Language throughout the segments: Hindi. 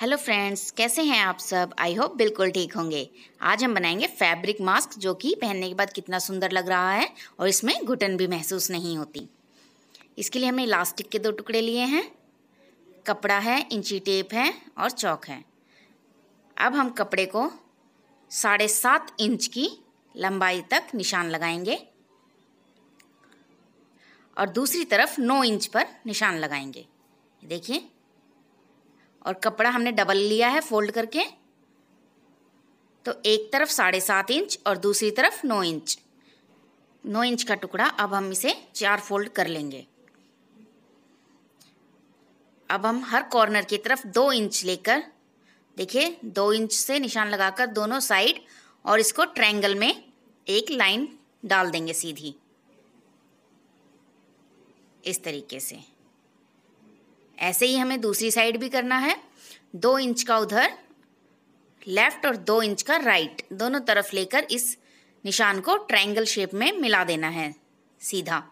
हेलो फ्रेंड्स कैसे हैं आप सब आई होप बिल्कुल ठीक होंगे आज हम बनाएंगे फैब्रिक मास्क जो कि पहनने के बाद कितना सुंदर लग रहा है और इसमें घुटन भी महसूस नहीं होती इसके लिए हमने इलास्टिक के दो टुकड़े लिए हैं कपड़ा है इंची टेप है और चौक है अब हम कपड़े को साढ़े सात इंच की लंबाई तक निशान लगाएंगे और दूसरी तरफ नौ इंच पर निशान लगाएंगे देखिए और कपड़ा हमने डबल लिया है फोल्ड करके तो एक तरफ साढ़े सात इंच और दूसरी तरफ नौ इंच नौ इंच का टुकड़ा अब हम इसे चार फोल्ड कर लेंगे अब हम हर कॉर्नर की तरफ दो इंच लेकर देखिए दो इंच से निशान लगाकर दोनों साइड और इसको ट्रायंगल में एक लाइन डाल देंगे सीधी इस तरीके से ऐसे ही हमें दूसरी साइड भी करना है दो इंच का उधर लेफ्ट और दो इंच का राइट दोनों तरफ लेकर इस निशान को ट्रायंगल शेप में मिला देना है सीधा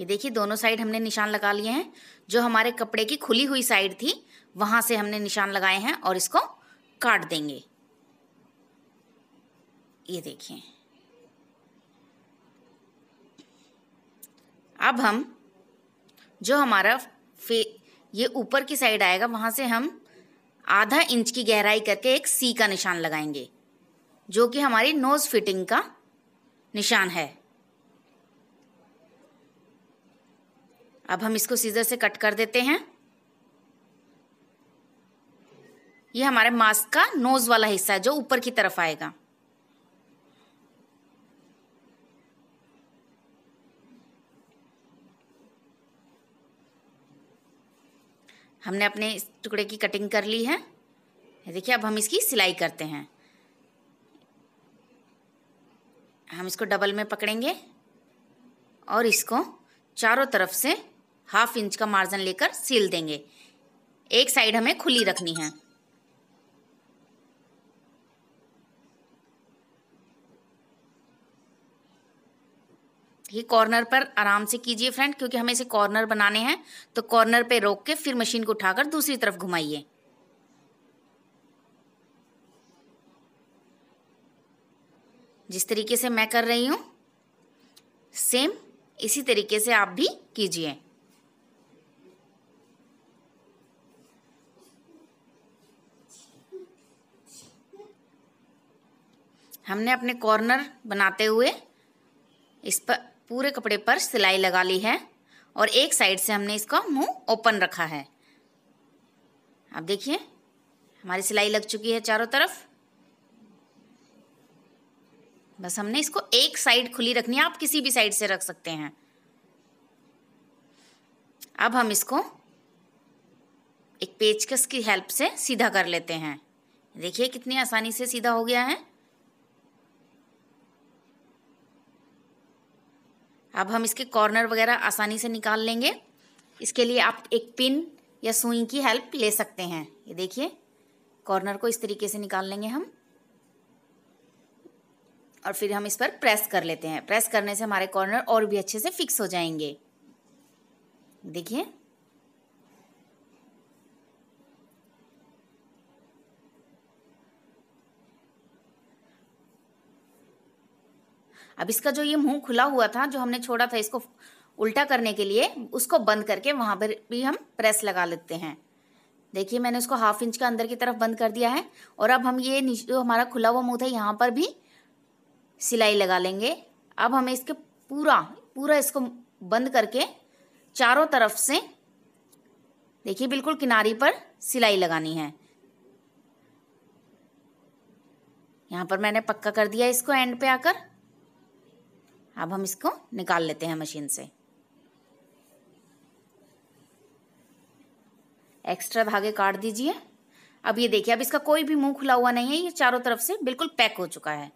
ये देखिए दोनों साइड हमने निशान लगा लिए हैं जो हमारे कपड़े की खुली हुई साइड थी वहां से हमने निशान लगाए हैं और इसको काट देंगे ये देखिए अब हम जो हमारा फे ये ऊपर की साइड आएगा वहाँ से हम आधा इंच की गहराई करके एक सी का निशान लगाएंगे जो कि हमारी नोज़ फिटिंग का निशान है अब हम इसको सीजर से कट कर देते हैं ये हमारे मास्क का नोज़ वाला हिस्सा है जो ऊपर की तरफ आएगा हमने अपने इस टुकड़े की कटिंग कर ली है देखिए अब हम इसकी सिलाई करते हैं हम इसको डबल में पकड़ेंगे और इसको चारों तरफ से हाफ इंच का मार्जिन लेकर सील देंगे एक साइड हमें खुली रखनी है ये कॉर्नर पर आराम से कीजिए फ्रेंड क्योंकि हमें इसे कॉर्नर बनाने हैं तो कॉर्नर पे रोक के फिर मशीन को उठाकर दूसरी तरफ घुमाइए जिस तरीके से मैं कर रही हूँ सेम इसी तरीके से आप भी कीजिए हमने अपने कॉर्नर बनाते हुए इस पर पूरे कपड़े पर सिलाई लगा ली है और एक साइड से हमने इसका मुंह ओपन रखा है आप देखिए हमारी सिलाई लग चुकी है चारों तरफ बस हमने इसको एक साइड खुली रखनी है आप किसी भी साइड से रख सकते हैं अब हम इसको एक पेचकस की हेल्प से सीधा कर लेते हैं देखिए कितनी आसानी से सीधा हो गया है अब हम इसके कॉर्नर वगैरह आसानी से निकाल लेंगे इसके लिए आप एक पिन या सुई की हेल्प ले सकते हैं ये देखिए कॉर्नर को इस तरीके से निकाल लेंगे हम और फिर हम इस पर प्रेस कर लेते हैं प्रेस करने से हमारे कॉर्नर और भी अच्छे से फिक्स हो जाएंगे देखिए अब इसका जो ये मुंह खुला हुआ था जो हमने छोड़ा था इसको उल्टा करने के लिए उसको बंद करके वहाँ पर भी हम प्रेस लगा लेते हैं देखिए मैंने उसको हाफ इंच का अंदर की तरफ बंद कर दिया है और अब हम ये जो हमारा खुला हुआ मुंह था यहाँ पर भी सिलाई लगा लेंगे अब हमें इसके पूरा पूरा इसको बंद करके चारों तरफ से देखिए बिल्कुल किनारी पर सिलाई लगानी है यहाँ पर मैंने पक्का कर दिया इसको एंड पे आकर अब हम इसको निकाल लेते हैं मशीन से एक्स्ट्रा धागे काट दीजिए अब ये देखिए अब इसका कोई भी मुंह खुला हुआ नहीं है ये चारों तरफ से बिल्कुल पैक हो चुका है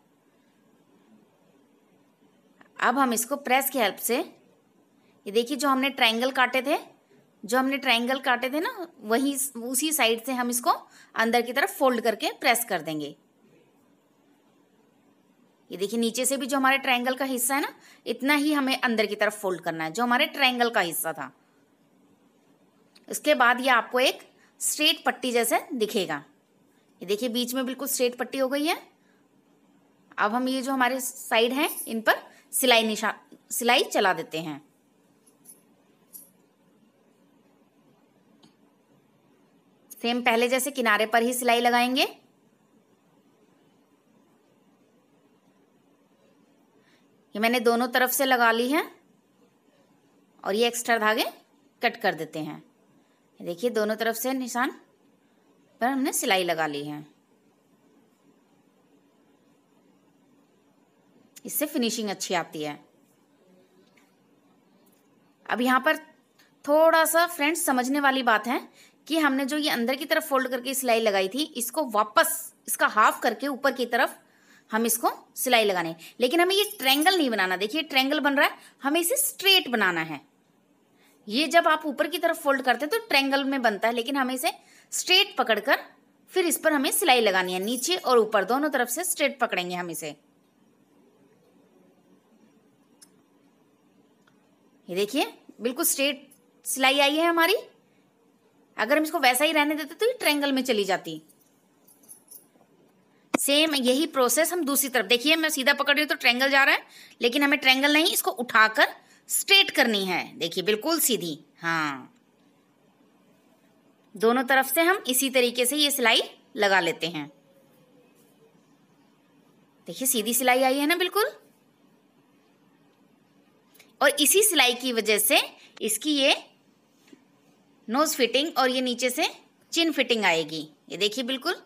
अब हम इसको प्रेस की हेल्प से ये देखिए जो हमने ट्रायंगल काटे थे जो हमने ट्रायंगल काटे थे ना वही उसी साइड से हम इसको अंदर की तरफ फोल्ड करके प्रेस कर देंगे ये देखिए नीचे से भी जो हमारे ट्रायंगल का हिस्सा है ना इतना ही हमें अंदर की तरफ फोल्ड करना है जो हमारे ट्रायंगल का हिस्सा था इसके बाद ये आपको एक स्ट्रेट पट्टी जैसे दिखेगा ये देखिए बीच में बिल्कुल स्ट्रेट पट्टी हो गई है अब हम ये जो हमारे साइड है इन पर सिलाई निशा सिलाई चला देते हैं सेम पहले जैसे किनारे पर ही सिलाई लगाएंगे ये मैंने दोनों तरफ से लगा ली है और ये एक्स्ट्रा धागे कट कर देते हैं देखिए दोनों तरफ से निशान पर हमने सिलाई लगा ली है इससे फिनिशिंग अच्छी आती है अब यहाँ पर थोड़ा सा फ्रेंड्स समझने वाली बात है कि हमने जो ये अंदर की तरफ फोल्ड करके सिलाई लगाई थी इसको वापस इसका हाफ करके ऊपर की तरफ हम इसको सिलाई लगाने लेकिन हमें ये ट्रेंगल नहीं बनाना देखिए ट्रेंगल बन रहा है हमें इसे स्ट्रेट बनाना है ये जब आप ऊपर की तरफ फोल्ड करते हैं तो ट्रेंगल में बनता है लेकिन हमें इसे स्ट्रेट पकड़कर फिर इस पर हमें सिलाई लगानी है नीचे और ऊपर दोनों तरफ से स्ट्रेट पकड़ेंगे हम इसे ये देखिए बिल्कुल स्ट्रेट सिलाई आई है हमारी अगर हम इसको वैसा ही रहने देते तो ये ट्रेंगल में चली जाती है सेम यही प्रोसेस हम दूसरी तरफ देखिए मैं सीधा पकड़ रही हूँ तो ट्रेंगल जा रहा है लेकिन हमें ट्रेंगल नहीं इसको उठाकर स्ट्रेट करनी है देखिए बिल्कुल सीधी हाँ दोनों तरफ से हम इसी तरीके से ये सिलाई लगा लेते हैं देखिए सीधी सिलाई आई है ना बिल्कुल और इसी सिलाई की वजह से इसकी ये नोज फिटिंग और ये नीचे से चिन फिटिंग आएगी ये देखिए बिल्कुल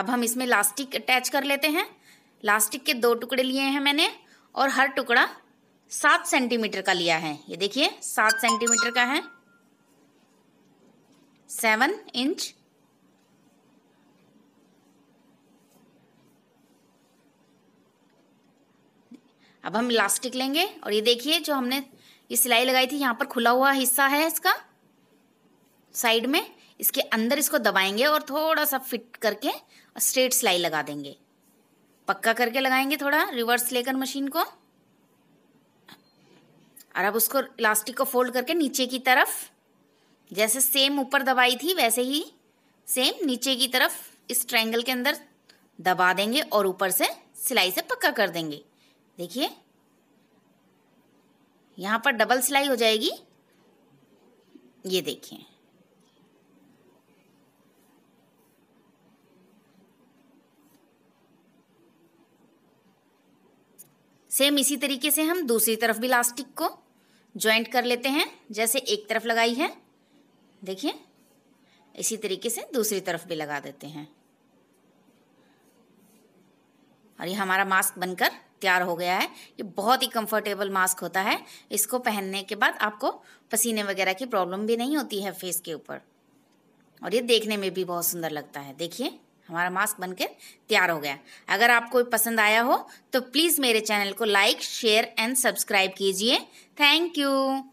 अब हम इसमें लास्टिक अटैच कर लेते हैं लास्टिक के दो टुकड़े लिए हैं मैंने और हर टुकड़ा सात सेंटीमीटर का लिया है ये देखिए सात सेंटीमीटर का है सेवन इंच अब हम इलास्टिक लेंगे और ये देखिए जो हमने ये सिलाई लगाई थी यहाँ पर खुला हुआ हिस्सा है इसका साइड में इसके अंदर इसको दबाएंगे और थोड़ा सा फिट करके स्ट्रेट सिलाई लगा देंगे पक्का करके लगाएंगे थोड़ा रिवर्स लेकर मशीन को और अब उसको इलास्टिक को फोल्ड करके नीचे की तरफ जैसे सेम ऊपर दबाई थी वैसे ही सेम नीचे की तरफ इस ट्रायंगल के अंदर दबा देंगे और ऊपर से सिलाई से पक्का कर देंगे देखिए यहाँ पर डबल सिलाई हो जाएगी ये देखिए सेम इसी तरीके से हम दूसरी तरफ भी लास्टिक को ज्वाइंट कर लेते हैं जैसे एक तरफ लगाई है देखिए इसी तरीके से दूसरी तरफ भी लगा देते हैं और ये हमारा मास्क बनकर तैयार हो गया है ये बहुत ही कंफर्टेबल मास्क होता है इसको पहनने के बाद आपको पसीने वगैरह की प्रॉब्लम भी नहीं होती है फेस के ऊपर और ये देखने में भी बहुत सुंदर लगता है देखिए हमारा मास्क बनके तैयार हो गया अगर आपको पसंद आया हो तो प्लीज़ मेरे चैनल को लाइक शेयर एंड सब्सक्राइब कीजिए थैंक यू